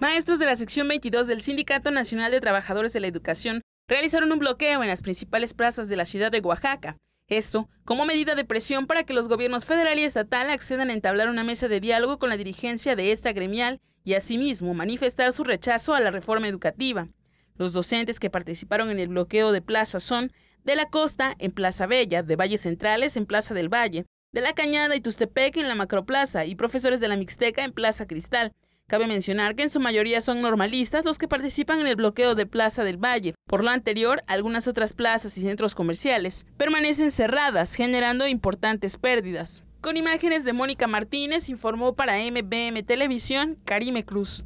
Maestros de la sección 22 del Sindicato Nacional de Trabajadores de la Educación realizaron un bloqueo en las principales plazas de la ciudad de Oaxaca. Eso como medida de presión para que los gobiernos federal y estatal accedan a entablar una mesa de diálogo con la dirigencia de esta gremial y asimismo manifestar su rechazo a la reforma educativa. Los docentes que participaron en el bloqueo de plazas son de la costa en Plaza Bella, de Valles Centrales en Plaza del Valle, de la Cañada y Tustepec en la Macroplaza y profesores de la Mixteca en Plaza Cristal, Cabe mencionar que en su mayoría son normalistas los que participan en el bloqueo de Plaza del Valle. Por lo anterior, algunas otras plazas y centros comerciales permanecen cerradas, generando importantes pérdidas. Con imágenes de Mónica Martínez, informó para MBM Televisión Karime Cruz.